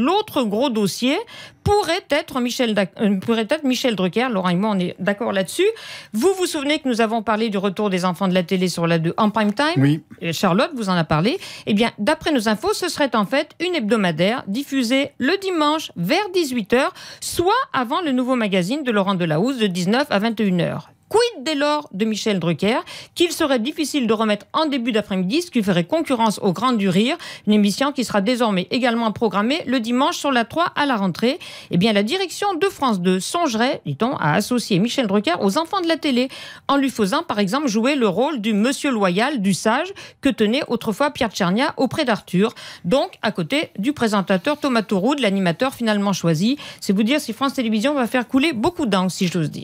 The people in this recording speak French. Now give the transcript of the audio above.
L'autre gros dossier pourrait être Michel, euh, pourrait être Drucker. Laurent et moi, on est d'accord là-dessus. Vous vous souvenez que nous avons parlé du retour des enfants de la télé sur la 2 en prime time Oui. Euh, Charlotte vous en a parlé. Eh bien, d'après nos infos, ce serait en fait une hebdomadaire diffusée le dimanche vers 18h, soit avant le nouveau magazine de Laurent Delahousse de 19 à 21h dès lors de Michel Drucker qu'il serait difficile de remettre en début d'après-midi, ce qui ferait concurrence au Grand du Rire, une émission qui sera désormais également programmée le dimanche sur la 3 à la rentrée. Eh bien, la direction de France 2 songerait, dit-on, à associer Michel Drucker aux enfants de la télé, en lui faisant par exemple jouer le rôle du monsieur loyal, du sage, que tenait autrefois Pierre Tchernia auprès d'Arthur, donc à côté du présentateur Thomas Touroud, l'animateur finalement choisi. C'est vous dire si France Télévisions va faire couler beaucoup d'encre, si j'ose dire.